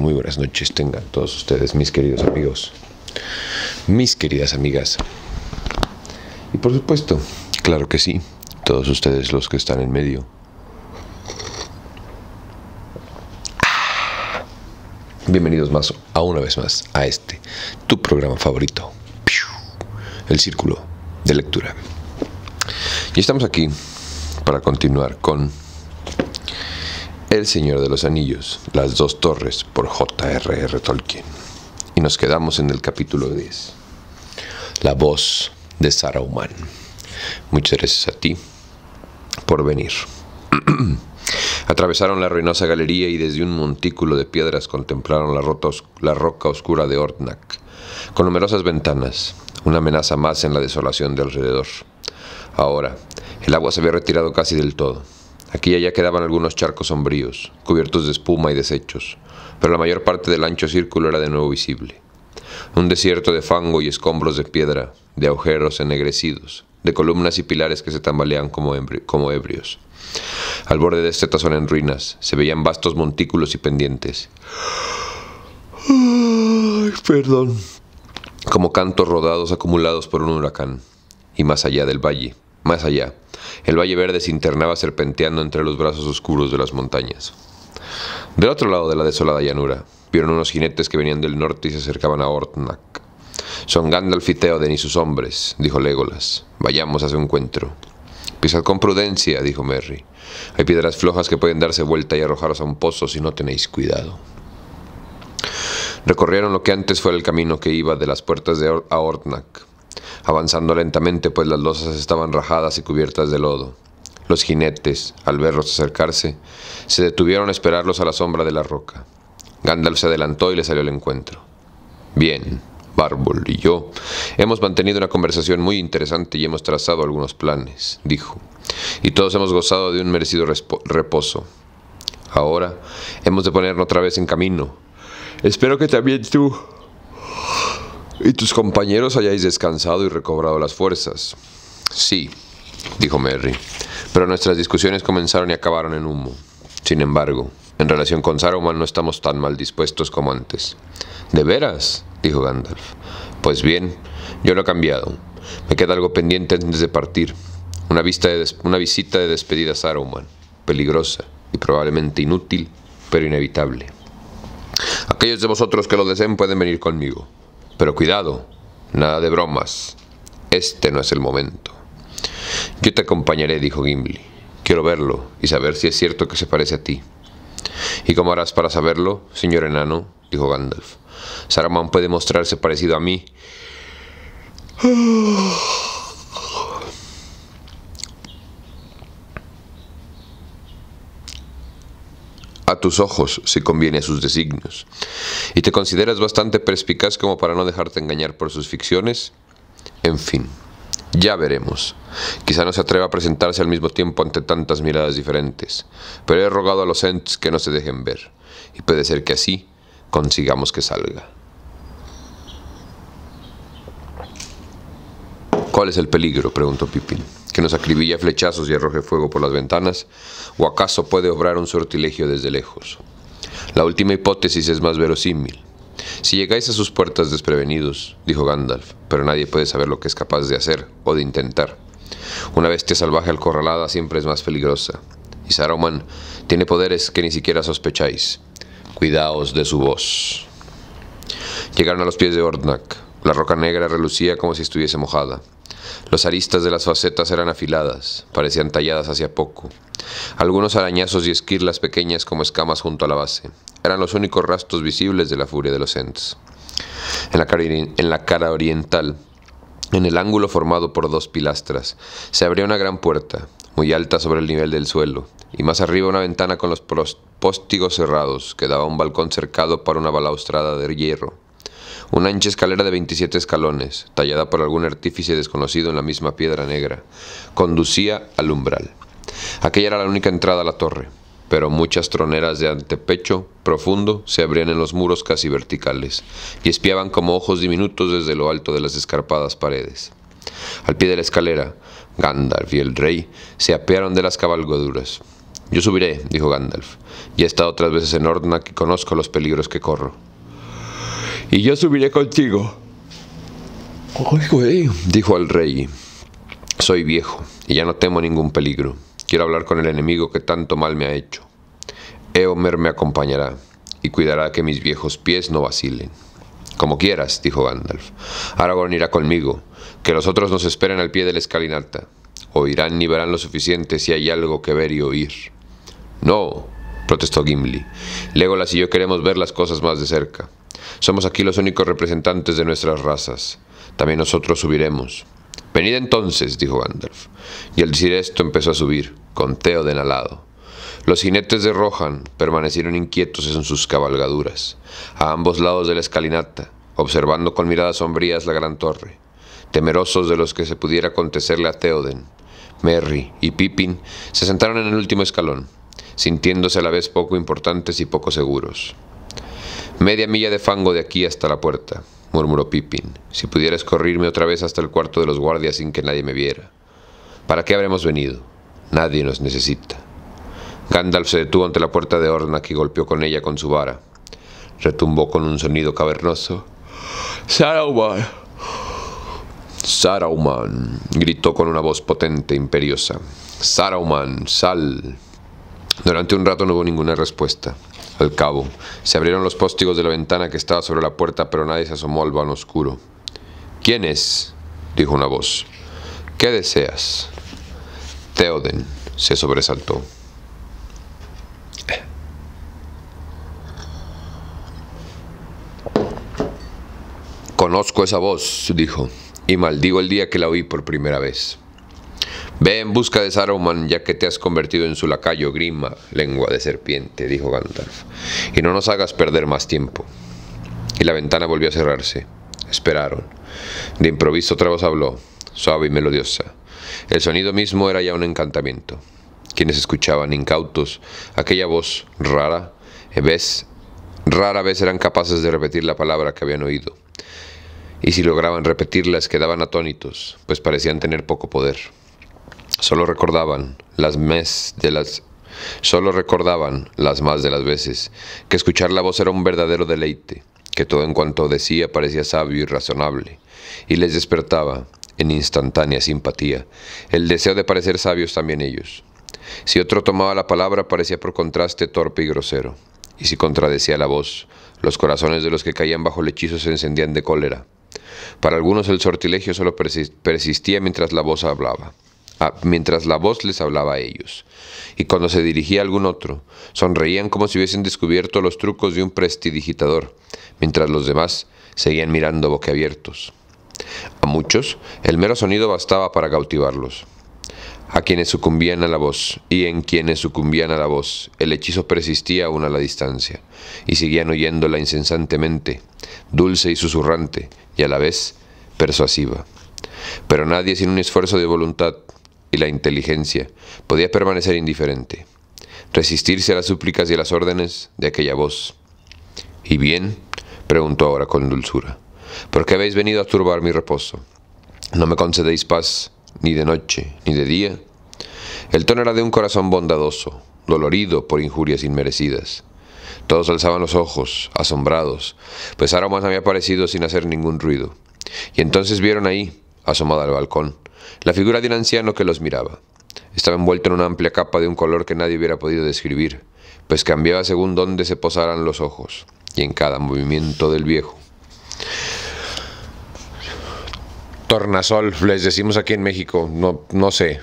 Muy buenas noches tengan todos ustedes, mis queridos amigos, mis queridas amigas. Y por supuesto, claro que sí, todos ustedes los que están en medio. Bienvenidos más a una vez más a este, tu programa favorito, el Círculo de Lectura. Y estamos aquí para continuar con el Señor de los Anillos, Las dos Torres por J.R.R. Tolkien. Y nos quedamos en el capítulo 10. La voz de Saruman. Muchas gracias a ti por venir. Atravesaron la ruinosa galería y desde un montículo de piedras contemplaron la, la roca oscura de Ortnak, con numerosas ventanas, una amenaza más en la desolación de alrededor. Ahora, el agua se había retirado casi del todo. Aquí y allá quedaban algunos charcos sombríos, cubiertos de espuma y desechos, pero la mayor parte del ancho círculo era de nuevo visible. Un desierto de fango y escombros de piedra, de agujeros ennegrecidos, de columnas y pilares que se tambalean como, como ebrios. Al borde de este tazón en ruinas se veían vastos montículos y pendientes. perdón. Como cantos rodados acumulados por un huracán. Y más allá del valle, más allá, el Valle Verde se internaba serpenteando entre los brazos oscuros de las montañas. Del otro lado de la desolada llanura, vieron unos jinetes que venían del norte y se acercaban a Ortnac. Son Gandalf y Theoden sus hombres, dijo Legolas. Vayamos a su encuentro. Pisad con prudencia, dijo Merry. Hay piedras flojas que pueden darse vuelta y arrojaros a un pozo si no tenéis cuidado. Recorrieron lo que antes fue el camino que iba de las puertas de a Ortnac avanzando lentamente pues las losas estaban rajadas y cubiertas de lodo. Los jinetes, al verlos acercarse, se detuvieron a esperarlos a la sombra de la roca. Gandalf se adelantó y le salió el encuentro. Bien, Bárbol y yo hemos mantenido una conversación muy interesante y hemos trazado algunos planes, dijo, y todos hemos gozado de un merecido reposo. Ahora hemos de ponernos otra vez en camino. Espero que también tú ¿Y tus compañeros hayáis descansado y recobrado las fuerzas? Sí, dijo Merry, pero nuestras discusiones comenzaron y acabaron en humo. Sin embargo, en relación con Saruman no estamos tan mal dispuestos como antes. ¿De veras? dijo Gandalf. Pues bien, yo no he cambiado. Me queda algo pendiente antes de partir. Una, vista una visita de despedida a Saruman. Peligrosa y probablemente inútil, pero inevitable. Aquellos de vosotros que lo deseen pueden venir conmigo. Pero cuidado, nada de bromas. Este no es el momento. Yo te acompañaré, dijo Gimli. Quiero verlo y saber si es cierto que se parece a ti. ¿Y cómo harás para saberlo, señor enano? dijo Gandalf. Saruman puede mostrarse parecido a mí. a tus ojos si conviene a sus designios. ¿Y te consideras bastante perspicaz como para no dejarte engañar por sus ficciones? En fin, ya veremos. Quizá no se atreva a presentarse al mismo tiempo ante tantas miradas diferentes, pero he rogado a los Ents que no se dejen ver, y puede ser que así consigamos que salga. ¿Cuál es el peligro? preguntó Pipín que nos acribilla flechazos y arroje fuego por las ventanas, o acaso puede obrar un sortilegio desde lejos. La última hipótesis es más verosímil. Si llegáis a sus puertas desprevenidos, dijo Gandalf, pero nadie puede saber lo que es capaz de hacer o de intentar. Una bestia salvaje al corralada siempre es más peligrosa, y Saruman tiene poderes que ni siquiera sospecháis. Cuidaos de su voz. Llegaron a los pies de Ordnak, la roca negra relucía como si estuviese mojada. Los aristas de las facetas eran afiladas, parecían talladas hacia poco. Algunos arañazos y esquirlas pequeñas como escamas junto a la base. Eran los únicos rastros visibles de la furia de los Ents. En la cara, en la cara oriental, en el ángulo formado por dos pilastras, se abría una gran puerta, muy alta sobre el nivel del suelo, y más arriba una ventana con los postigos cerrados que daba un balcón cercado para una balaustrada de hierro. Una ancha escalera de 27 escalones, tallada por algún artífice desconocido en la misma piedra negra, conducía al umbral. Aquella era la única entrada a la torre, pero muchas troneras de antepecho profundo se abrían en los muros casi verticales y espiaban como ojos diminutos desde lo alto de las escarpadas paredes. Al pie de la escalera, Gandalf y el rey se apearon de las cabalgaduras. Yo subiré, dijo Gandalf. y he estado otras veces en orden que conozco los peligros que corro y yo subiré contigo. dijo el rey, soy viejo y ya no temo ningún peligro. Quiero hablar con el enemigo que tanto mal me ha hecho. Eomer me acompañará y cuidará que mis viejos pies no vacilen. Como quieras, dijo Gandalf. Aragorn irá conmigo, que los otros nos esperen al pie de la escalinata. Oirán y verán lo suficiente si hay algo que ver y oír. No, protestó Gimli. Legolas y yo queremos ver las cosas más de cerca. Somos aquí los únicos representantes de nuestras razas. También nosotros subiremos. Venid entonces, dijo Gandalf. Y al decir esto empezó a subir, con Theoden al lado. Los jinetes de Rohan permanecieron inquietos en sus cabalgaduras, a ambos lados de la escalinata, observando con miradas sombrías la gran torre, temerosos de los que se pudiera acontecerle a Theoden. Merry y Pippin se sentaron en el último escalón, sintiéndose a la vez poco importantes y poco seguros. Media milla de fango de aquí hasta la puerta, murmuró Pippin. Si pudieras correrme otra vez hasta el cuarto de los guardias sin que nadie me viera. ¿Para qué habremos venido? Nadie nos necesita. Gandalf se detuvo ante la puerta de Orna que golpeó con ella con su vara. Retumbó con un sonido cavernoso. Saruman. Saruman, gritó con una voz potente, e imperiosa. Saruman, sal. Durante un rato no hubo ninguna respuesta. Al cabo, se abrieron los postigos de la ventana que estaba sobre la puerta, pero nadie se asomó al vano oscuro. ¿Quién es? dijo una voz. ¿Qué deseas? Theoden se sobresaltó. Conozco esa voz, dijo, y maldigo el día que la oí por primera vez. Ve en busca de Saruman, ya que te has convertido en su lacayo, Grima, lengua de serpiente, dijo Gandalf, y no nos hagas perder más tiempo. Y la ventana volvió a cerrarse. Esperaron. De improviso otra voz habló, suave y melodiosa. El sonido mismo era ya un encantamiento. Quienes escuchaban incautos aquella voz rara, eh, vez, rara vez eran capaces de repetir la palabra que habían oído. Y si lograban repetirlas quedaban atónitos, pues parecían tener poco poder. Solo recordaban las mes de las recordaban las más de las veces que escuchar la voz era un verdadero deleite, que todo en cuanto decía parecía sabio y razonable, y les despertaba en instantánea simpatía el deseo de parecer sabios también ellos. Si otro tomaba la palabra parecía por contraste torpe y grosero, y si contradecía la voz, los corazones de los que caían bajo el hechizo se encendían de cólera. Para algunos el sortilegio solo persistía mientras la voz hablaba mientras la voz les hablaba a ellos. Y cuando se dirigía a algún otro, sonreían como si hubiesen descubierto los trucos de un prestidigitador, mientras los demás seguían mirando boquiabiertos. A muchos, el mero sonido bastaba para cautivarlos. A quienes sucumbían a la voz, y en quienes sucumbían a la voz, el hechizo persistía aún a la distancia, y seguían oyéndola incesantemente, dulce y susurrante, y a la vez persuasiva. Pero nadie sin un esfuerzo de voluntad y la inteligencia, podía permanecer indiferente, resistirse a las súplicas y a las órdenes de aquella voz. ¿Y bien? preguntó ahora con dulzura. ¿Por qué habéis venido a turbar mi reposo? ¿No me concedéis paz ni de noche ni de día? El tono era de un corazón bondadoso, dolorido por injurias inmerecidas. Todos alzaban los ojos, asombrados, pues Aromas había aparecido sin hacer ningún ruido. Y entonces vieron ahí, asomada al balcón, la figura de un anciano que los miraba. Estaba envuelto en una amplia capa de un color que nadie hubiera podido describir, pues cambiaba según dónde se posaran los ojos y en cada movimiento del viejo. Tornasol, les decimos aquí en México, no, no sé.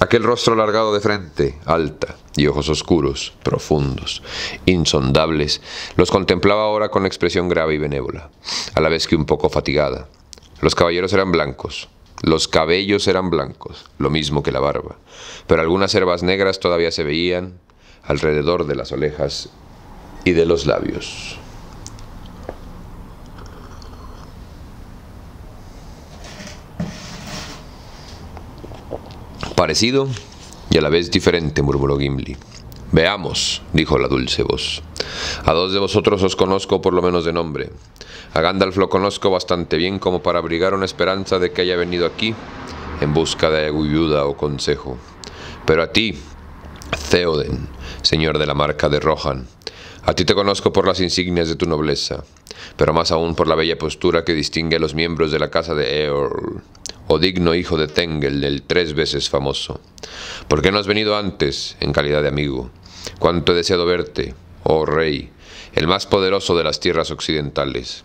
Aquel rostro alargado de frente, alta, y ojos oscuros, profundos, insondables, los contemplaba ahora con expresión grave y benévola, a la vez que un poco fatigada. Los caballeros eran blancos, los cabellos eran blancos, lo mismo que la barba, pero algunas herbas negras todavía se veían alrededor de las orejas y de los labios. Parecido y a la vez diferente, murmuró Gimli. Veamos, dijo la dulce voz. A dos de vosotros os conozco por lo menos de nombre. A Gandalf lo conozco bastante bien como para abrigar una esperanza de que haya venido aquí en busca de ayuda o consejo. Pero a ti, Theoden, señor de la marca de Rohan, a ti te conozco por las insignias de tu nobleza, pero más aún por la bella postura que distingue a los miembros de la casa de Eorl, o oh digno hijo de Tengel, el tres veces famoso. ¿Por qué no has venido antes, en calidad de amigo? Cuánto he deseado verte, oh rey, el más poderoso de las tierras occidentales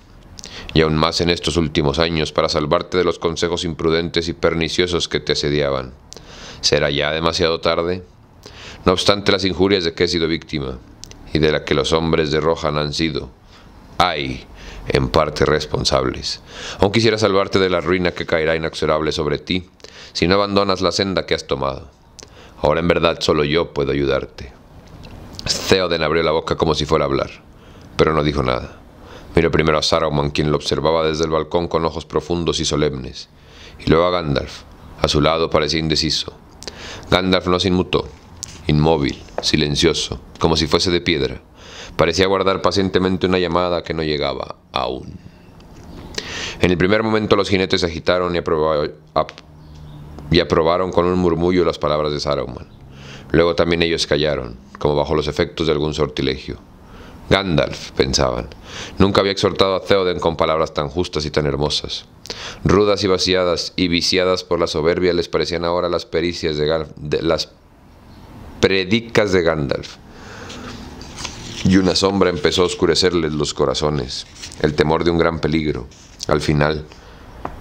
y aún más en estos últimos años para salvarte de los consejos imprudentes y perniciosos que te asediaban. ¿Será ya demasiado tarde? No obstante las injurias de que he sido víctima y de la que los hombres de Rohan han sido, hay en parte responsables. Aún quisiera salvarte de la ruina que caerá inexorable sobre ti si no abandonas la senda que has tomado. Ahora en verdad solo yo puedo ayudarte. Theoden abrió la boca como si fuera a hablar, pero no dijo nada. Miró primero a Saruman, quien lo observaba desde el balcón con ojos profundos y solemnes, y luego a Gandalf. A su lado parecía indeciso. Gandalf no se inmutó, inmóvil, silencioso, como si fuese de piedra. Parecía guardar pacientemente una llamada que no llegaba aún. En el primer momento los jinetes agitaron y, y aprobaron con un murmullo las palabras de Saruman. Luego también ellos callaron, como bajo los efectos de algún sortilegio. Gandalf, pensaban. Nunca había exhortado a Theoden con palabras tan justas y tan hermosas. Rudas y vaciadas y viciadas por la soberbia les parecían ahora las pericias de, las predicas de Gandalf. Y una sombra empezó a oscurecerles los corazones, el temor de un gran peligro. Al final,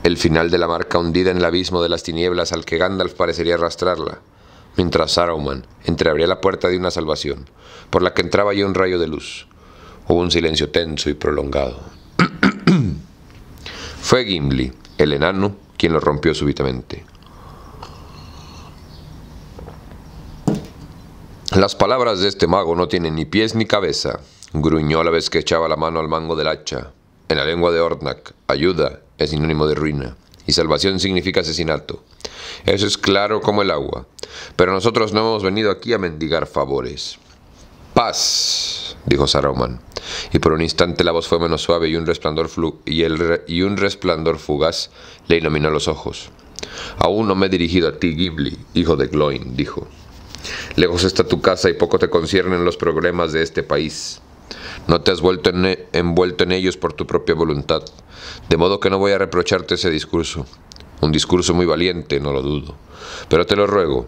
el final de la marca hundida en el abismo de las tinieblas al que Gandalf parecería arrastrarla, mientras Saruman entreabría la puerta de una salvación, por la que entraba ya un rayo de luz. Hubo un silencio tenso y prolongado. Fue Gimli, el enano, quien lo rompió súbitamente. Las palabras de este mago no tienen ni pies ni cabeza, gruñó a la vez que echaba la mano al mango del hacha. En la lengua de Ornak, ayuda es sinónimo de ruina y salvación significa asesinato. Eso es claro como el agua. Pero nosotros no hemos venido aquí a mendigar favores. Paz, dijo Saruman, y por un instante la voz fue menos suave y un resplandor, y un resplandor fugaz le iluminó los ojos. Aún no me he dirigido a ti, Ghibli, hijo de Gloin, dijo. Lejos está tu casa y poco te conciernen los problemas de este país. No te has vuelto e, envuelto en ellos por tu propia voluntad, de modo que no voy a reprocharte ese discurso. Un discurso muy valiente, no lo dudo. Pero te lo ruego,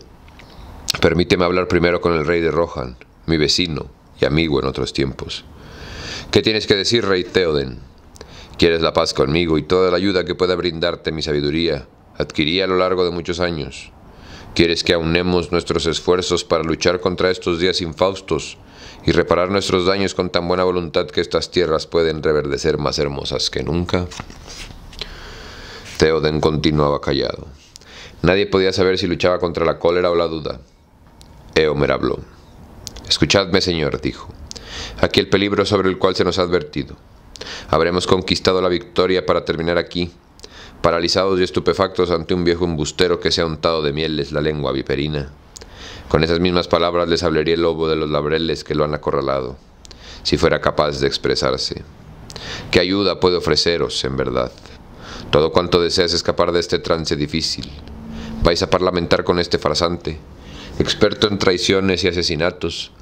permíteme hablar primero con el rey de Rohan mi vecino y amigo en otros tiempos. ¿Qué tienes que decir, rey Theoden? ¿Quieres la paz conmigo y toda la ayuda que pueda brindarte mi sabiduría? Adquirí a lo largo de muchos años. ¿Quieres que aunemos nuestros esfuerzos para luchar contra estos días infaustos y reparar nuestros daños con tan buena voluntad que estas tierras pueden reverdecer más hermosas que nunca? Theoden continuaba callado. Nadie podía saber si luchaba contra la cólera o la duda. Eomer habló. Escuchadme, Señor, dijo, aquí el peligro sobre el cual se nos ha advertido. Habremos conquistado la victoria para terminar aquí, paralizados y estupefactos ante un viejo embustero que se ha untado de mieles la lengua viperina. Con esas mismas palabras les hablaría el lobo de los labreles que lo han acorralado, si fuera capaz de expresarse. ¿Qué ayuda puede ofreceros, en verdad? Todo cuanto deseas escapar de este trance difícil. Vais a parlamentar con este farsante, experto en traiciones y asesinatos,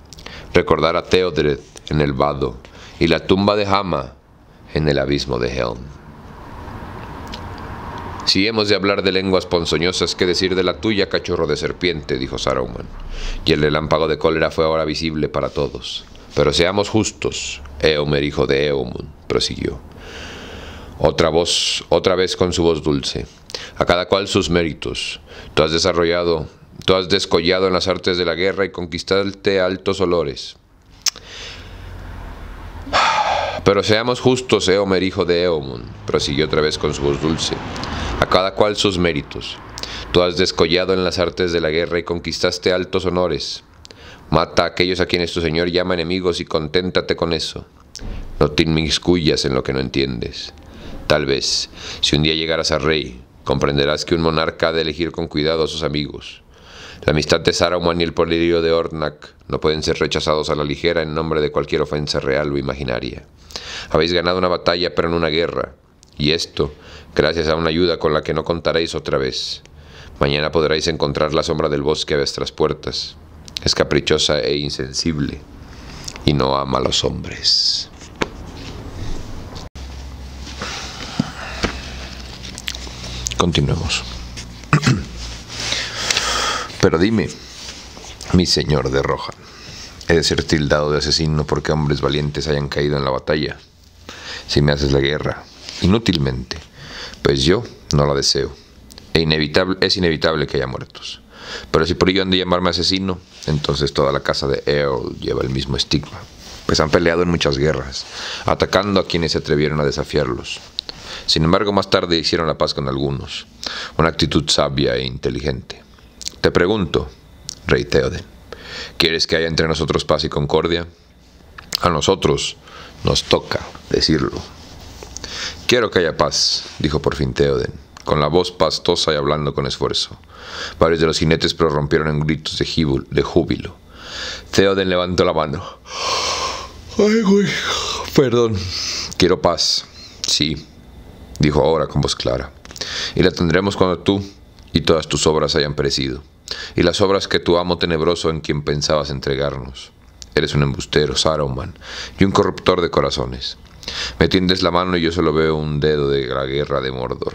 recordar a Theodred en el vado y la tumba de Hama en el abismo de Helm. Si hemos de hablar de lenguas ponzoñosas, ¿qué decir de la tuya, cachorro de serpiente? dijo Saruman. Y el relámpago de cólera fue ahora visible para todos. Pero seamos justos, Eomer, hijo de Eomund, prosiguió. Otra voz, otra vez con su voz dulce. A cada cual sus méritos. Tú has desarrollado Tú has descollado en las artes de la guerra y conquistaste altos olores. Pero seamos justos, Eomer, hijo de Eomon, prosiguió otra vez con su voz dulce. A cada cual sus méritos. Tú has descollado en las artes de la guerra y conquistaste altos honores. Mata a aquellos a quienes tu Señor llama enemigos y conténtate con eso. No te inmiscuyas en lo que no entiendes. Tal vez, si un día llegaras a rey, comprenderás que un monarca ha de elegir con cuidado a sus amigos. La amistad de Saruman y el poderío de Ornak no pueden ser rechazados a la ligera en nombre de cualquier ofensa real o imaginaria. Habéis ganado una batalla, pero en una guerra, y esto gracias a una ayuda con la que no contaréis otra vez. Mañana podréis encontrar la sombra del bosque a vuestras puertas. Es caprichosa e insensible, y no ama a los hombres. Continuemos. Pero dime, mi señor de Roja, he de ser tildado de asesino porque hombres valientes hayan caído en la batalla, si me haces la guerra, inútilmente, pues yo no la deseo. E inevitable, es inevitable que haya muertos. Pero si por ello han de llamarme asesino, entonces toda la casa de Earl lleva el mismo estigma. Pues han peleado en muchas guerras, atacando a quienes se atrevieron a desafiarlos. Sin embargo, más tarde hicieron la paz con algunos, una actitud sabia e inteligente. Te pregunto, rey Teoden, ¿quieres que haya entre nosotros paz y concordia? A nosotros nos toca decirlo. Quiero que haya paz, dijo por fin Teoden, con la voz pastosa y hablando con esfuerzo. Varios de los jinetes prorrumpieron en gritos de, júbilo. Teoden levantó la mano. Ay, güey. Perdón. Quiero paz. Sí, dijo ahora con voz clara. Y la tendremos cuando tú y todas tus obras hayan perecido y las obras que tu amo tenebroso en quien pensabas entregarnos. Eres un embustero, Saruman, y un corruptor de corazones. Me tiendes la mano y yo solo veo un dedo de la guerra de Mordor.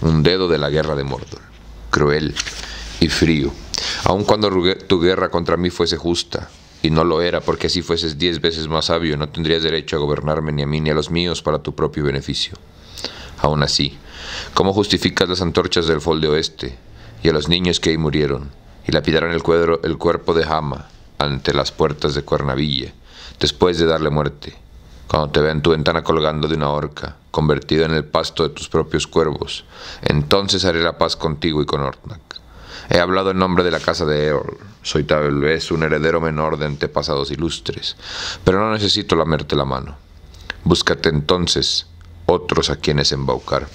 Un dedo de la guerra de Mordor. Cruel y frío. Aun cuando tu guerra contra mí fuese justa, y no lo era, porque así fueses diez veces más sabio no tendrías derecho a gobernarme ni a mí ni a los míos para tu propio beneficio. Aún así, ¿cómo justificas las antorchas del Fol Oeste, y a los niños que ahí murieron, y lapidaron el, cuadro, el cuerpo de Hama ante las puertas de Cuernavilla, después de darle muerte, cuando te vean tu ventana colgando de una horca, convertido en el pasto de tus propios cuervos, entonces haré la paz contigo y con Ornac... He hablado en nombre de la casa de Eorl. Soy tal vez un heredero menor de antepasados ilustres, pero no necesito lamerte la mano. Búscate entonces otros a quienes embaucar,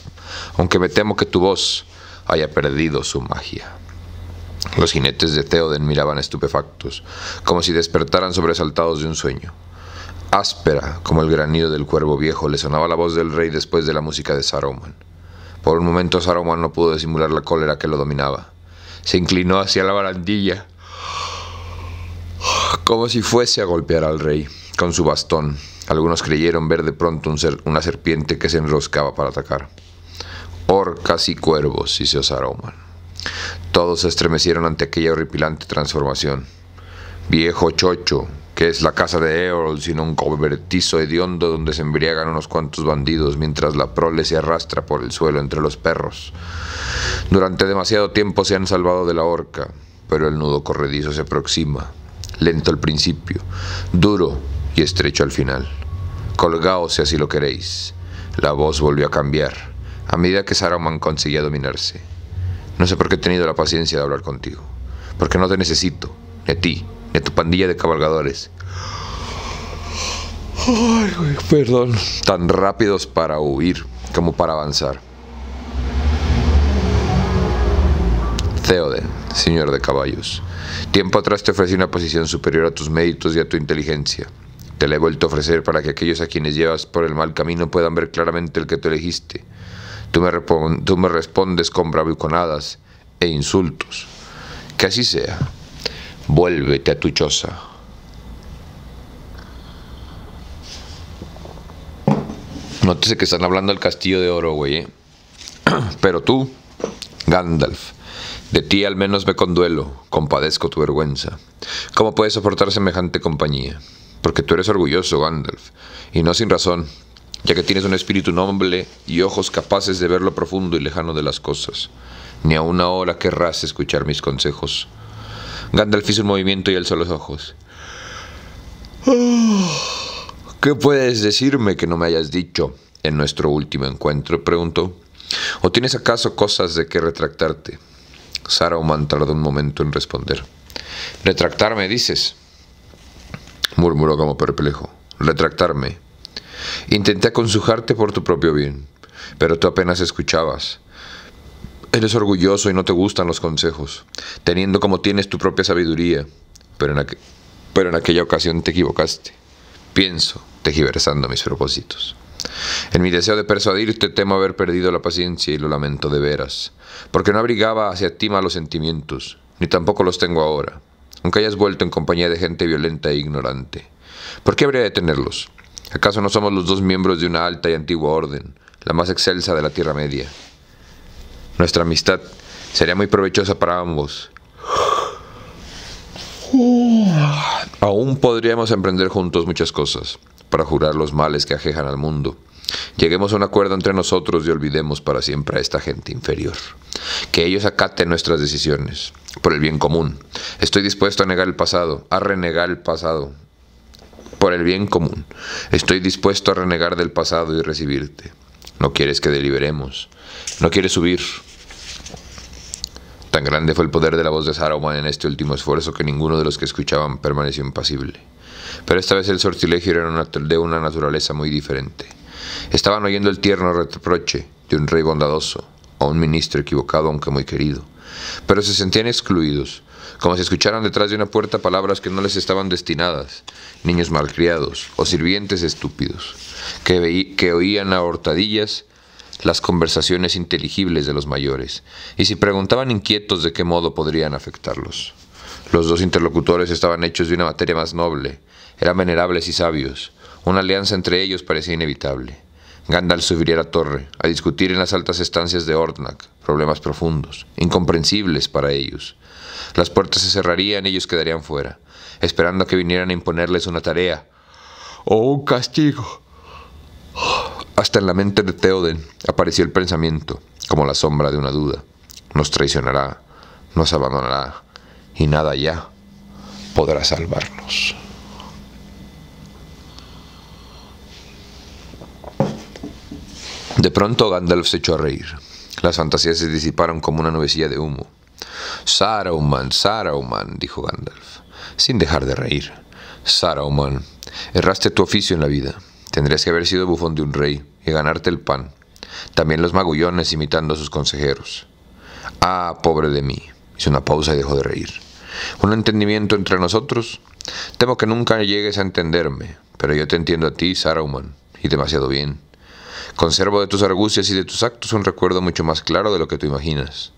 aunque me temo que tu voz haya perdido su magia. Los jinetes de Theoden miraban estupefactos, como si despertaran sobresaltados de un sueño. Áspera, como el granido del cuervo viejo, le sonaba la voz del rey después de la música de Saruman. Por un momento Saruman no pudo disimular la cólera que lo dominaba. Se inclinó hacia la barandilla, como si fuese a golpear al rey con su bastón. Algunos creyeron ver de pronto una serpiente que se enroscaba para atacar orcas y cuervos, y se os aroman. Todos se estremecieron ante aquella horripilante transformación. Viejo chocho, que es la casa de Eorl, sino un cobertizo hediondo donde se embriagan unos cuantos bandidos mientras la prole se arrastra por el suelo entre los perros. Durante demasiado tiempo se han salvado de la horca, pero el nudo corredizo se aproxima, lento al principio, duro y estrecho al final. Colgaos si así lo queréis. La voz volvió a cambiar a medida que Saruman conseguía dominarse. No sé por qué he tenido la paciencia de hablar contigo, porque no te necesito, ni a ti, ni a tu pandilla de cabalgadores. Ay, güey, perdón. Tan rápidos para huir como para avanzar. Theoden, señor de caballos, tiempo atrás te ofrecí una posición superior a tus méritos y a tu inteligencia. Te la he vuelto a ofrecer para que aquellos a quienes llevas por el mal camino puedan ver claramente el que tú elegiste. Tú me, respondes con bravuconadas e insultos. Que así sea. Vuélvete a tu choza. Nótese que están hablando del castillo de oro, güey. ¿eh? Pero tú, Gandalf, de ti al menos me conduelo, compadezco tu vergüenza. ¿Cómo puedes soportar semejante compañía? Porque tú eres orgulloso, Gandalf, y no sin razón, ya que tienes un espíritu noble y ojos capaces de ver lo profundo y lejano de las cosas. Ni a una hora querrás escuchar mis consejos. Gandalf hizo un movimiento y alzó los ojos. Oh, ¿Qué puedes decirme que no me hayas dicho en nuestro último encuentro? preguntó. ¿O tienes acaso cosas de que retractarte? Saruman tardó un momento en responder. ¿Retractarme, dices? murmuró como perplejo. Retractarme. Intenté aconsejarte por tu propio bien, pero tú apenas escuchabas. Eres orgulloso y no te gustan los consejos, teniendo como tienes tu propia sabiduría, pero en, pero en aquella ocasión te equivocaste. Pienso, tejiversando mis propósitos. En mi deseo de persuadirte temo haber perdido la paciencia y lo lamento de veras, porque no abrigaba hacia ti malos sentimientos, ni tampoco los tengo ahora, aunque hayas vuelto en compañía de gente violenta e ignorante. ¿Por qué habría de tenerlos? ¿Acaso no somos los dos miembros de una alta y antigua orden, la más excelsa de la Tierra Media? Nuestra amistad sería muy provechosa para ambos. Aún podríamos emprender juntos muchas cosas para jurar los males que ajejan al mundo. Lleguemos a un acuerdo entre nosotros y olvidemos para siempre a esta gente inferior. Que ellos acaten nuestras decisiones por el bien común. Estoy dispuesto a negar el pasado, a renegar el pasado, por el bien común. Estoy dispuesto a renegar del pasado y recibirte. No quieres que deliberemos. No quieres subir. Tan grande fue el poder de la voz de Saruman en este último esfuerzo que ninguno de los que escuchaban permaneció impasible. Pero esta vez el sortilegio era de una naturaleza muy diferente. Estaban oyendo el tierno reproche de un rey bondadoso, o un ministro equivocado aunque muy querido. Pero se sentían excluidos, como si escucharan detrás de una puerta palabras que no les estaban destinadas, niños malcriados o sirvientes estúpidos, que, que oían a hortadillas las conversaciones inteligibles de los mayores, y se preguntaban inquietos de qué modo podrían afectarlos. Los dos interlocutores estaban hechos de una materia más noble, eran venerables y sabios, una alianza entre ellos parecía inevitable. Gandalf subiría a la torre, a discutir en las altas estancias de Ordnak problemas profundos, incomprensibles para ellos, las puertas se cerrarían y ellos quedarían fuera, esperando que vinieran a imponerles una tarea o oh, un castigo. Hasta en la mente de Theoden apareció el pensamiento, como la sombra de una duda. Nos traicionará, nos abandonará, y nada ya podrá salvarnos. De pronto Gandalf se echó a reír. Las fantasías se disiparon como una nubecilla de humo. Sarauman, Sarauman, dijo Gandalf, sin dejar de reír. Sarauman, erraste tu oficio en la vida. Tendrías que haber sido bufón de un rey y ganarte el pan. También los magullones imitando a sus consejeros. Ah, pobre de mí. Hizo una pausa y dejó de reír. ¿Un entendimiento entre nosotros? Temo que nunca llegues a entenderme, pero yo te entiendo a ti, Sarauman, y demasiado bien. Conservo de tus argucias y de tus actos un recuerdo mucho más claro de lo que tú imaginas.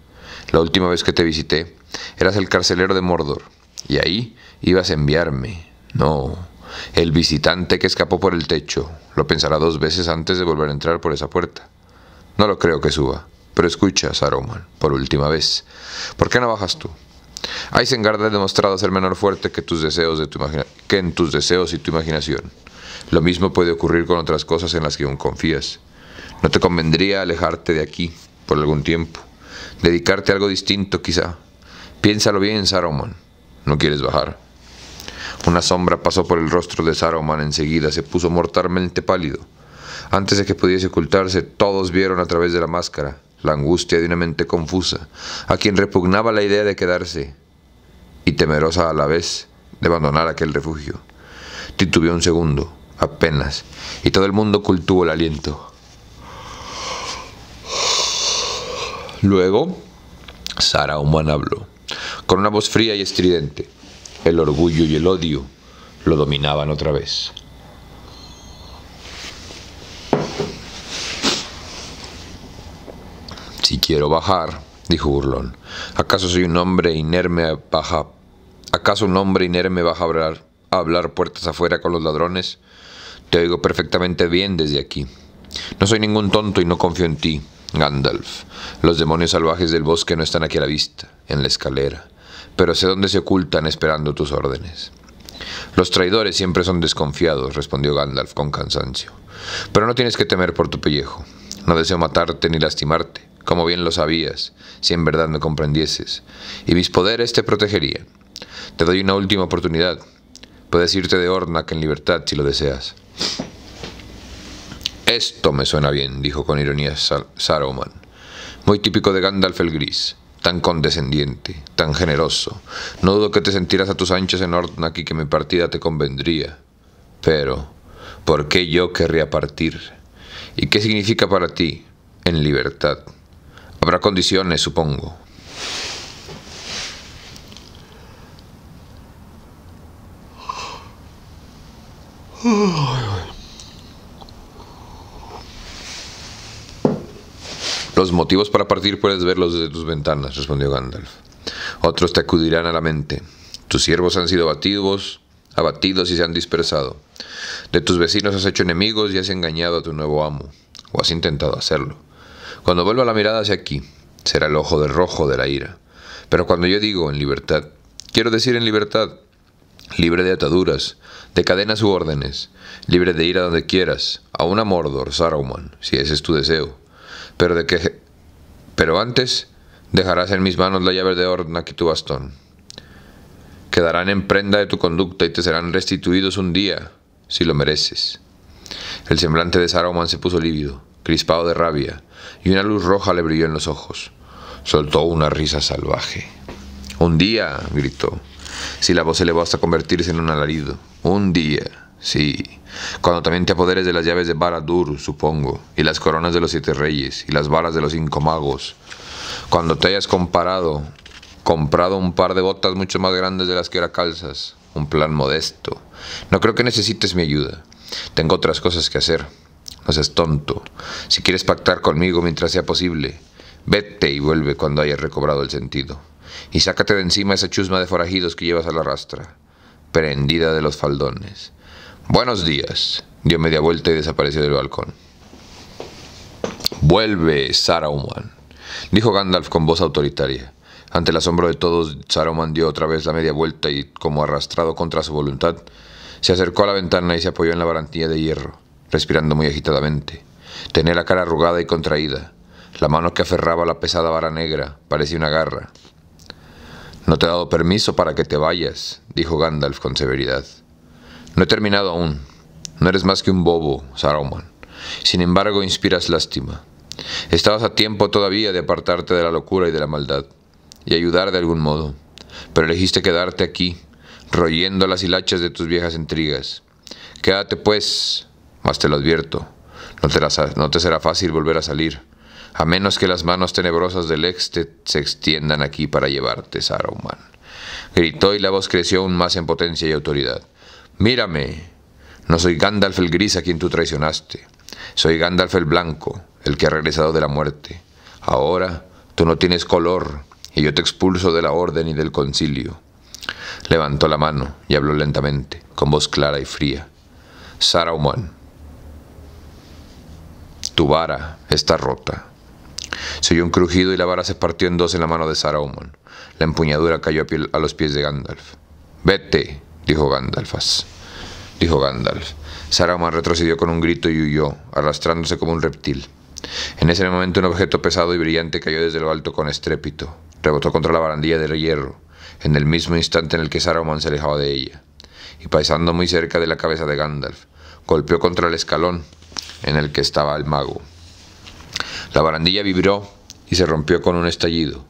La última vez que te visité, eras el carcelero de Mordor, y ahí ibas a enviarme. No, el visitante que escapó por el techo lo pensará dos veces antes de volver a entrar por esa puerta. No lo creo que suba, pero escucha, Saruman, por última vez. ¿Por qué no bajas tú? Isengard ha demostrado ser menor fuerte que, tus deseos de tu que en tus deseos y tu imaginación. Lo mismo puede ocurrir con otras cosas en las que aún confías. No te convendría alejarte de aquí por algún tiempo dedicarte a algo distinto quizá. Piénsalo bien, Saruman. No quieres bajar. Una sombra pasó por el rostro de Saruman enseguida, se puso mortalmente pálido. Antes de que pudiese ocultarse, todos vieron a través de la máscara la angustia de una mente confusa, a quien repugnaba la idea de quedarse y temerosa a la vez de abandonar aquel refugio. Titubeó un segundo, apenas, y todo el mundo cultuó el aliento. Luego, Sara Oman habló, con una voz fría y estridente. El orgullo y el odio lo dominaban otra vez. Si quiero bajar, dijo Burlón, ¿acaso soy un hombre inerme baja? ¿Acaso un hombre inerme baja a hablar, a hablar puertas afuera con los ladrones? Te oigo perfectamente bien desde aquí. No soy ningún tonto y no confío en ti. Gandalf, los demonios salvajes del bosque no están aquí a la vista, en la escalera, pero sé dónde se ocultan esperando tus órdenes. Los traidores siempre son desconfiados, respondió Gandalf con cansancio. Pero no tienes que temer por tu pellejo. No deseo matarte ni lastimarte, como bien lo sabías, si en verdad me comprendieses, y mis poderes te protegerían. Te doy una última oportunidad. Puedes irte de Ornak en libertad si lo deseas. Esto me suena bien, dijo con ironía Muy típico de Gandalf el Gris, tan condescendiente, tan generoso. No dudo que te sentirás a tus anchas en Ordnak y que mi partida te convendría. Pero, ¿por qué yo querría partir? ¿Y qué significa para ti, en libertad? Habrá condiciones, supongo. Los motivos para partir puedes verlos desde tus ventanas, respondió Gandalf. Otros te acudirán a la mente. Tus siervos han sido abatidos, abatidos y se han dispersado. De tus vecinos has hecho enemigos y has engañado a tu nuevo amo, o has intentado hacerlo. Cuando vuelva la mirada hacia aquí, será el ojo del rojo de la ira. Pero cuando yo digo en libertad, quiero decir en libertad, libre de ataduras, de cadenas u órdenes, libre de ir a donde quieras, a un Mordor, Saruman, si ese es tu deseo pero de que pero antes dejarás en mis manos la llave de Ornac que tu bastón. Quedarán en prenda de tu conducta y te serán restituidos un día, si lo mereces. El semblante de Saruman se puso lívido, crispado de rabia, y una luz roja le brilló en los ojos. Soltó una risa salvaje. Un día, gritó. Si la voz se elevó hasta convertirse en un alarido. Un día. Sí, cuando también te apoderes de las llaves de Baradur, supongo, y las coronas de los siete reyes, y las varas de los cinco magos. Cuando te hayas comparado, comprado un par de botas mucho más grandes de las que ahora calzas, un plan modesto. No creo que necesites mi ayuda. Tengo otras cosas que hacer. No seas tonto. Si quieres pactar conmigo mientras sea posible, vete y vuelve cuando hayas recobrado el sentido. Y sácate de encima esa chusma de forajidos que llevas a la rastra, prendida de los faldones. Buenos días. Dio media vuelta y desapareció del balcón. Vuelve, Saruman, dijo Gandalf con voz autoritaria. Ante el asombro de todos, Saruman dio otra vez la media vuelta y, como arrastrado contra su voluntad, se acercó a la ventana y se apoyó en la barandilla de hierro, respirando muy agitadamente. Tenía la cara arrugada y contraída. La mano que aferraba la pesada vara negra parecía una garra. No te he dado permiso para que te vayas, dijo Gandalf con severidad. No he terminado aún. No eres más que un bobo, Saruman. Sin embargo, inspiras lástima. Estabas a tiempo todavía de apartarte de la locura y de la maldad, y ayudar de algún modo, pero elegiste quedarte aquí, royendo las hilachas de tus viejas intrigas. Quédate pues, mas te lo advierto, no te, será fácil volver a salir, a menos que las manos tenebrosas del ex se extiendan aquí para llevarte, Saruman. Gritó y la voz creció aún más en potencia y autoridad. Mírame, no soy Gandalf el gris a quien tú traicionaste. Soy Gandalf el blanco, el que ha regresado de la muerte. Ahora tú no tienes color y yo te expulso de la orden y del concilio. Levantó la mano y habló lentamente, con voz clara y fría. Saruman, tu vara está rota. Se oyó un crujido y la vara se partió en dos en la mano de Saruman. La empuñadura cayó a, los pies de Gandalf. Vete, dijo Gandalf. Dijo Gandalf. Saruman retrocedió con un grito y huyó, arrastrándose como un reptil. En ese momento un objeto pesado y brillante cayó desde lo alto con estrépito. Rebotó contra la barandilla de hierro, en el mismo instante en el que Saruman se alejaba de ella. Y pasando muy cerca de la cabeza de Gandalf, golpeó contra el escalón en el que estaba el mago. La barandilla vibró y se rompió con un estallido.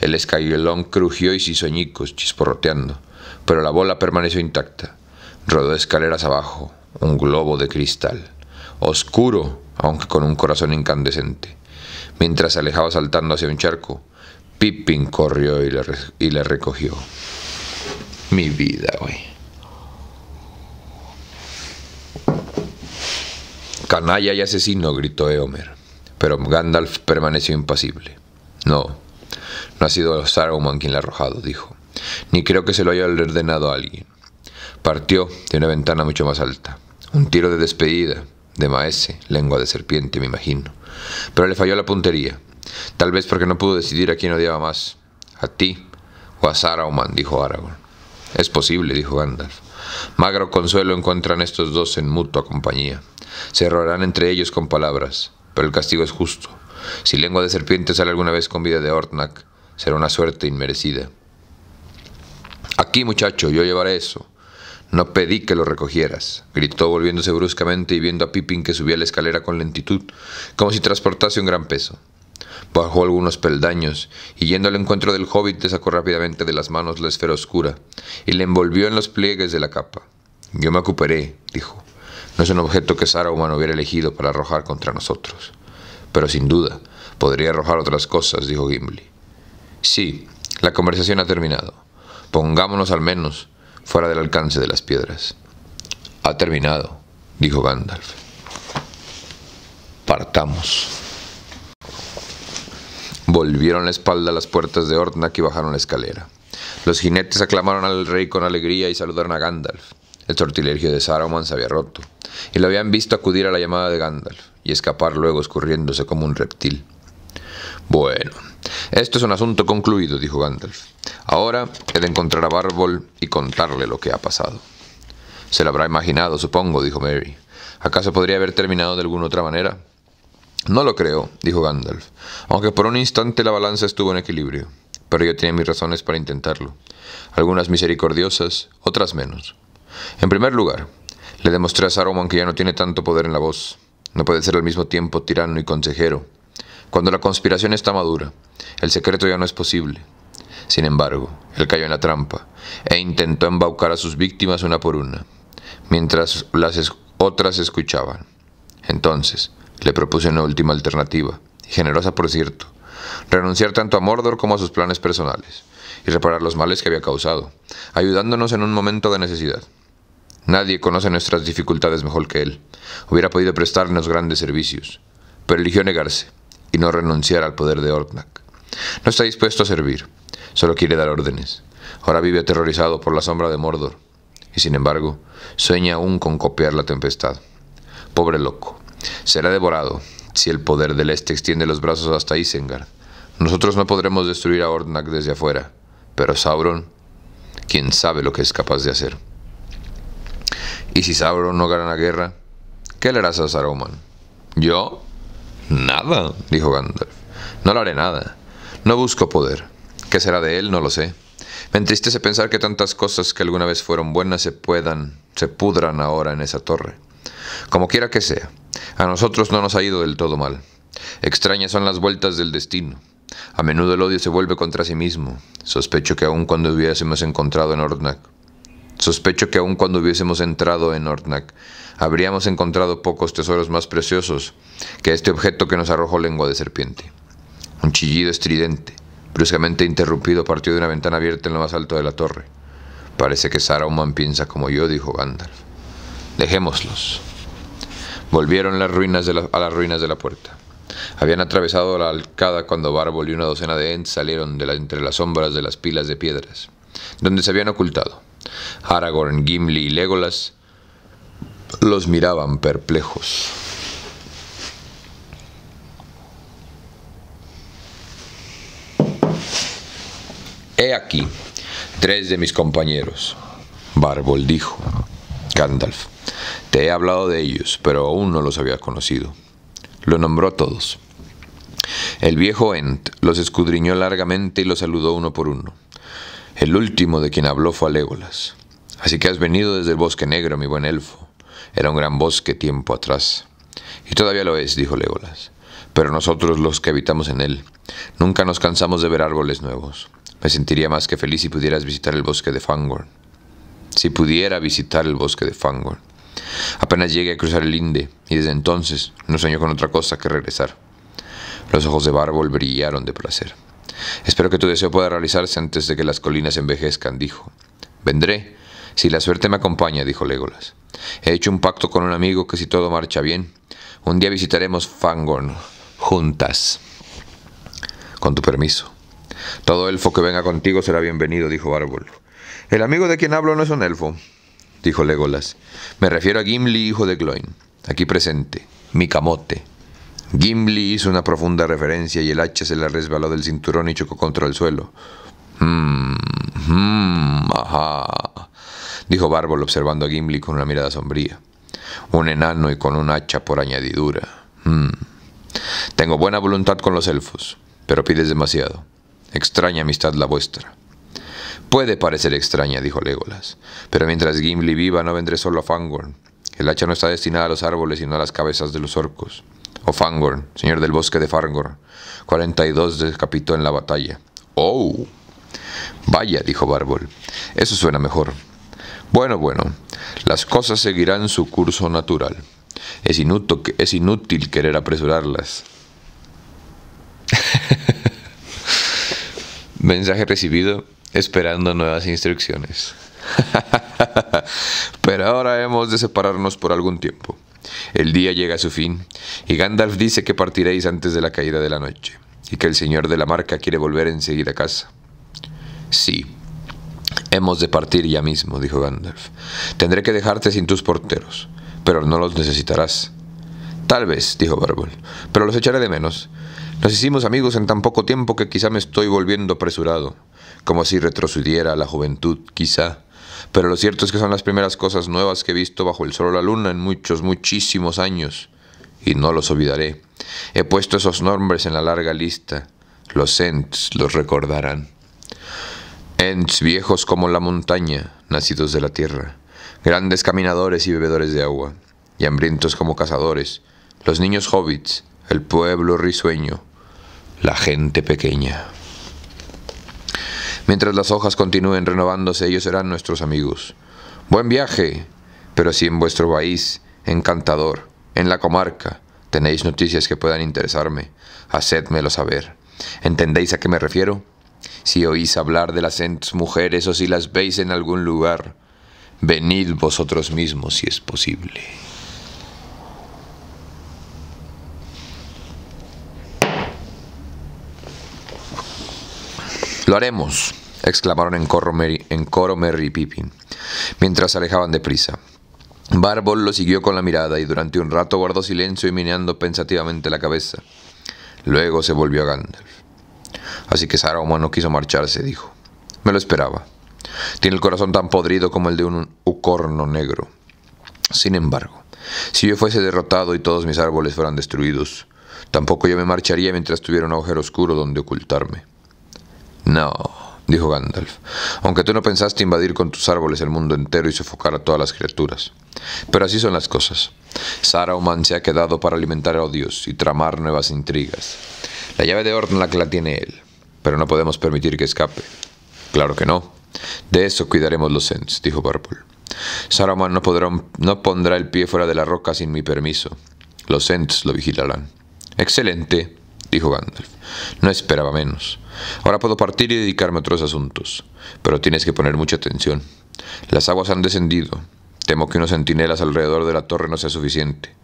El escalón crujió y hizo chisporroteando pero la bola permaneció intacta. Rodó escaleras abajo, un globo de cristal, oscuro, aunque con un corazón incandescente. Mientras se alejaba saltando hacia un charco, Pippin corrió y le, recogió. Mi vida, güey. Canalla y asesino, gritó Eomer, pero Gandalf permaneció impasible. No, no ha sido Saruman quien le ha arrojado, dijo. Ni creo que se lo haya ordenado a alguien. Partió de una ventana mucho más alta. Un tiro de despedida, de maese, lengua de serpiente, me imagino. Pero le falló la puntería. Tal vez porque no pudo decidir a quién odiaba más. A ti o a Saruman, dijo Aragorn. Es posible, dijo Gandalf. Magro consuelo encuentran estos dos en mutua compañía. Se errarán entre ellos con palabras, pero el castigo es justo. Si lengua de serpiente sale alguna vez con vida de Ortnak, será una suerte inmerecida. Aquí, muchacho, yo llevaré eso. No pedí que lo recogieras, gritó volviéndose bruscamente y viendo a Pippin que subía la escalera con lentitud, como si transportase un gran peso. Bajó algunos peldaños y yendo al encuentro del hobbit le sacó rápidamente de las manos la esfera oscura y le envolvió en los pliegues de la capa. Yo me ocuparé, dijo. No es un objeto que Saruman hubiera elegido para arrojar contra nosotros. Pero sin duda, podría arrojar otras cosas, dijo Gimli. Sí, la conversación ha terminado. Pongámonos al menos fuera del alcance de las piedras. Ha terminado, dijo Gandalf. Partamos. Volvieron la espalda a las puertas de Orthanc y bajaron la escalera. Los jinetes aclamaron al rey con alegría y saludaron a Gandalf. El sortilegio de Saruman se había roto, y lo habían visto acudir a la llamada de Gandalf y escapar luego escurriéndose como un reptil. Bueno, esto es un asunto concluido, dijo Gandalf. Ahora he de encontrar a Barbol y contarle lo que ha pasado. Se lo habrá imaginado, supongo, dijo Mary. ¿Acaso podría haber terminado de alguna otra manera? No lo creo, dijo Gandalf, aunque por un instante la balanza estuvo en equilibrio. Pero yo tenía mis razones para intentarlo, algunas misericordiosas, otras menos. En primer lugar, le demostré a Saruman que ya no tiene tanto poder en la voz. No puede ser al mismo tiempo tirano y consejero. Cuando la conspiración está madura, el secreto ya no es posible. Sin embargo, él cayó en la trampa e intentó embaucar a sus víctimas una por una, mientras las otras escuchaban. Entonces, le propuse una última alternativa, generosa por cierto, renunciar tanto a Mordor como a sus planes personales, y reparar los males que había causado, ayudándonos en un momento de necesidad. Nadie conoce nuestras dificultades mejor que él. Hubiera podido prestarnos grandes servicios, pero eligió negarse y no renunciar al poder de Orknak. No está dispuesto a servir, solo quiere dar órdenes. Ahora vive aterrorizado por la sombra de Mordor, y sin embargo, sueña aún con copiar la tempestad. Pobre loco, será devorado si el poder del Este extiende los brazos hasta Isengard. Nosotros no podremos destruir a Ordnak desde afuera, pero Sauron, quién sabe lo que es capaz de hacer. Y si Sauron no gana la guerra, ¿qué le harás a Saruman? ¿Yo? Nada, dijo Gandalf. No lo haré nada. No busco poder. ¿Qué será de él? No lo sé. Me entristece pensar que tantas cosas que alguna vez fueron buenas se puedan, se pudran ahora en esa torre. Como quiera que sea, a nosotros no nos ha ido del todo mal. Extrañas son las vueltas del destino. A menudo el odio se vuelve contra sí mismo. Sospecho que aun cuando hubiésemos encontrado en Ornak, sospecho que aun cuando hubiésemos entrado en Ornak, habríamos encontrado pocos tesoros más preciosos que este objeto que nos arrojó lengua de serpiente. Un chillido estridente, bruscamente interrumpido, partió de una ventana abierta en lo más alto de la torre. Parece que Saruman piensa como yo, dijo Gandalf. Dejémoslos. Volvieron las ruinas a las ruinas de la puerta. Habían atravesado la alcada cuando Bárbol y una docena de Ents salieron de entre las sombras de las pilas de piedras, donde se habían ocultado. Aragorn, Gimli y Legolas los miraban perplejos. He aquí, tres de mis compañeros, Barbol dijo, Gandalf, te he hablado de ellos, pero aún no los había conocido. Lo nombró a todos. El viejo Ent los escudriñó largamente y los saludó uno por uno. El último de quien habló fue a Así que has venido desde el bosque negro, mi buen elfo. Era un gran bosque tiempo atrás. Y todavía lo es, dijo Legolas. Pero nosotros los que habitamos en él, nunca nos cansamos de ver árboles nuevos. Me sentiría más que feliz si pudieras visitar el bosque de Fangorn. Si pudiera visitar el bosque de Fangorn. Apenas llegué a cruzar el Inde, y desde entonces no soñó con otra cosa que regresar. Los ojos de Barbol brillaron de placer. Espero que tu deseo pueda realizarse antes de que las colinas envejezcan, dijo. Vendré, si la suerte me acompaña, dijo Legolas. He hecho un pacto con un amigo que si todo marcha bien, un día visitaremos Fangorn juntas. Con tu permiso. Todo elfo que venga contigo será bienvenido, dijo Árbol. El amigo de quien hablo no es un elfo, dijo Legolas. Me refiero a Gimli, hijo de Gloin, aquí presente, mi camote. Gimli hizo una profunda referencia y el hacha se le resbaló del cinturón y chocó contra el suelo. Mmm, mmm, ajá dijo Bárbol observando a Gimli con una mirada sombría. Un enano y con un hacha por añadidura. Mm. Tengo buena voluntad con los elfos, pero pides demasiado. Extraña amistad la vuestra. Puede parecer extraña, dijo Legolas, pero mientras Gimli viva no vendré solo a Fangorn. El hacha no está destinada a los árboles, sino a las cabezas de los orcos. O oh, Fangorn, señor del bosque de Fangorn, 42 decapitó en la batalla. ¡Oh! Vaya, dijo Bárbol, eso suena mejor. Bueno, bueno, las cosas seguirán su curso natural. Es inútil, es inútil querer apresurarlas. Mensaje recibido esperando nuevas instrucciones. Pero ahora hemos de separarnos por algún tiempo. El día llega a su fin y Gandalf dice que partiréis antes de la caída de la noche y que el señor de la marca quiere volver enseguida a casa. Sí, Hemos de partir ya mismo, dijo Gandalf. Tendré que dejarte sin tus porteros, pero no los necesitarás. Tal vez, dijo Barbol, pero los echaré de menos. Nos hicimos amigos en tan poco tiempo que quizá me estoy volviendo apresurado, como si retrocediera a la juventud, quizá. Pero lo cierto es que son las primeras cosas nuevas que he visto bajo el sol o la luna en muchos, muchísimos años, y no los olvidaré. He puesto esos nombres en la larga lista. Los Ents los recordarán. Ents viejos como la montaña, nacidos de la tierra, grandes caminadores y bebedores de agua, y hambrientos como cazadores, los niños hobbits, el pueblo risueño, la gente pequeña. Mientras las hojas continúen renovándose, ellos serán nuestros amigos. Buen viaje, pero si en vuestro país, encantador, en la comarca, tenéis noticias que puedan interesarme, hacedmelo saber. ¿Entendéis a qué me refiero? Si oís hablar de las mujeres o si las veis en algún lugar, venid vosotros mismos si es posible. Lo haremos, exclamaron en coro, Mary, y Pippin, mientras se alejaban deprisa. Barbol lo siguió con la mirada y durante un rato guardó silencio y meneando pensativamente la cabeza. Luego se volvió a Gandalf. Así que Saruman no quiso marcharse, dijo. Me lo esperaba. Tiene el corazón tan podrido como el de un ucorno negro. Sin embargo, si yo fuese derrotado y todos mis árboles fueran destruidos, tampoco yo me marcharía mientras tuviera un agujero oscuro donde ocultarme. No, dijo Gandalf, aunque tú no pensaste invadir con tus árboles el mundo entero y sofocar a todas las criaturas. Pero así son las cosas. Saruman se ha quedado para alimentar odios y tramar nuevas intrigas. La llave de Orden la que la tiene él pero no podemos permitir que escape. Claro que no. De eso cuidaremos los Ents, dijo Purple. Saruman no, podrá, no pondrá el pie fuera de la roca sin mi permiso. Los Ents lo vigilarán. Excelente, dijo Gandalf. No esperaba menos. Ahora puedo partir y dedicarme a otros asuntos, pero tienes que poner mucha atención. Las aguas han descendido. Temo que unos centinelas alrededor de la torre no sea suficiente.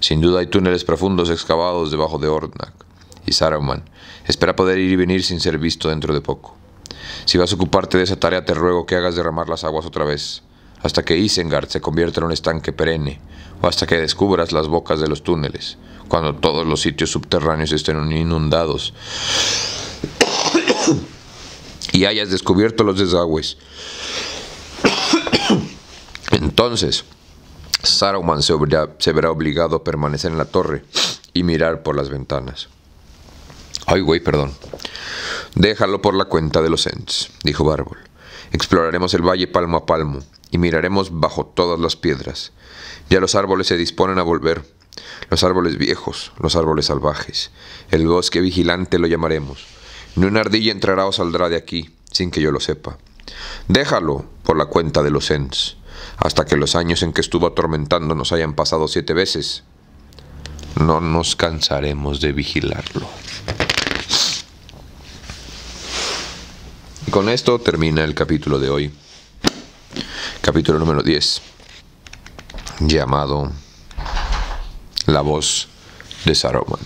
Sin duda hay túneles profundos excavados debajo de Ornak y Saruman. Espera poder ir y venir sin ser visto dentro de poco. Si vas a ocuparte de esa tarea, te ruego que hagas derramar las aguas otra vez, hasta que Isengard se convierta en un estanque perenne, o hasta que descubras las bocas de los túneles, cuando todos los sitios subterráneos estén inundados y hayas descubierto los desagües. Entonces, Saruman se, se verá obligado a permanecer en la torre y mirar por las ventanas. Ay, güey, perdón. Déjalo por la cuenta de los Ents, dijo Bárbol. Exploraremos el valle palmo a palmo y miraremos bajo todas las piedras. Ya los árboles se disponen a volver. Los árboles viejos, los árboles salvajes. El bosque vigilante lo llamaremos. Ni una ardilla entrará o saldrá de aquí, sin que yo lo sepa. Déjalo por la cuenta de los Ents, hasta que los años en que estuvo atormentando nos hayan pasado siete veces. No nos cansaremos de vigilarlo. Y con esto termina el capítulo de hoy. Capítulo número 10. Llamado La voz de Saruman.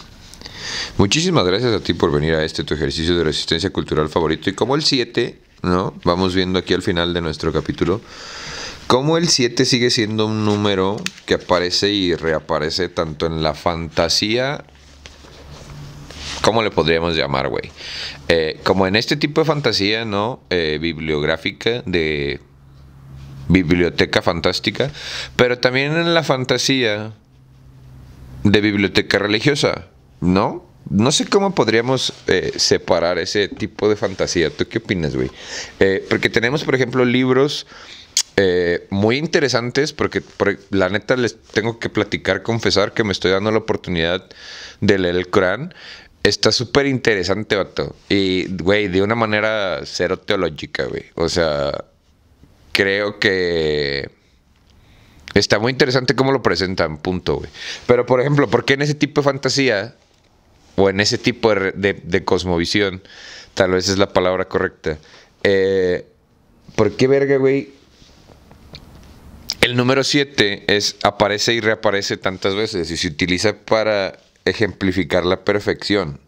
Muchísimas gracias a ti por venir a este tu ejercicio de resistencia cultural favorito. Y como el 7, ¿no? Vamos viendo aquí al final de nuestro capítulo. como el 7 sigue siendo un número que aparece y reaparece tanto en la fantasía ¿Cómo le podríamos llamar, güey? Eh, como en este tipo de fantasía, ¿no? Eh, bibliográfica, de biblioteca fantástica, pero también en la fantasía de biblioteca religiosa, ¿no? No sé cómo podríamos eh, separar ese tipo de fantasía. ¿Tú qué opinas, güey? porque tenemos, por ejemplo, libros muy interesantes, porque la neta les tengo que platicar, confesar que me estoy dando la oportunidad de leer el Corán. Está súper interesante, vato. Y, güey, de una manera cero teológica, güey. O sea, creo que está muy interesante cómo lo presentan, punto, güey. Pero, por ejemplo, ¿por qué en ese tipo de fantasía o en ese tipo de, cosmovisión, tal vez es la palabra correcta? Eh, ¿Por qué, verga, güey? El número 7 es aparece y reaparece tantas veces y se utiliza para ejemplificar la perfección.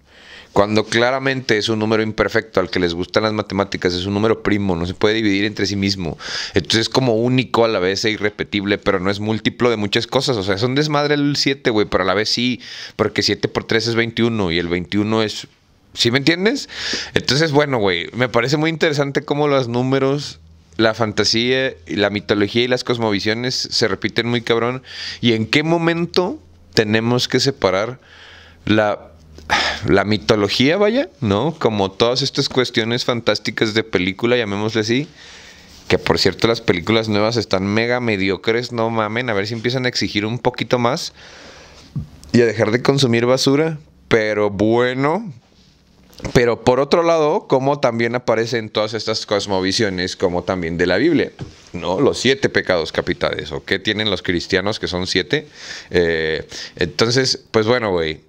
Cuando claramente es un número imperfecto al que les gustan las matemáticas, es un número primo, no se puede dividir entre sí mismo. Entonces es como único a la vez e irrepetible, pero no es múltiplo de muchas cosas. O sea, son desmadre el 7, güey, pero a la vez sí, porque 7 por 3 es 21 y el 21 es ¿Sí me entiendes? Entonces, bueno, güey, me parece muy interesante cómo los números, la fantasía, la mitología y las cosmovisiones se repiten muy cabrón. Y en qué momento tenemos que separar la, mitología, vaya, ¿no? Como todas estas cuestiones fantásticas de película, llamémosle así, que por cierto las películas nuevas están mega mediocres, no mamen, a ver si empiezan a exigir un poquito más y a dejar de consumir basura, pero bueno, pero por otro lado, como también aparecen todas estas cosmovisiones, como también de la Biblia, ¿no? Los siete pecados capitales, o qué tienen los cristianos, que son siete. Eh, entonces, pues bueno, güey,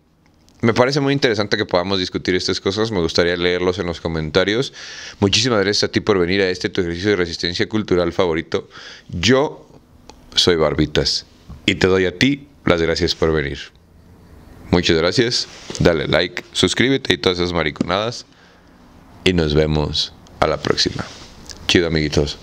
me parece muy interesante que podamos discutir estas cosas. Me gustaría leerlos en los comentarios. Muchísimas gracias a ti por venir a este tu ejercicio de resistencia cultural favorito. Yo soy Barbitas y te doy a ti las gracias por venir. Muchas gracias. Dale like, suscríbete y todas esas mariconadas. Y nos vemos a la próxima. Chido, amiguitos.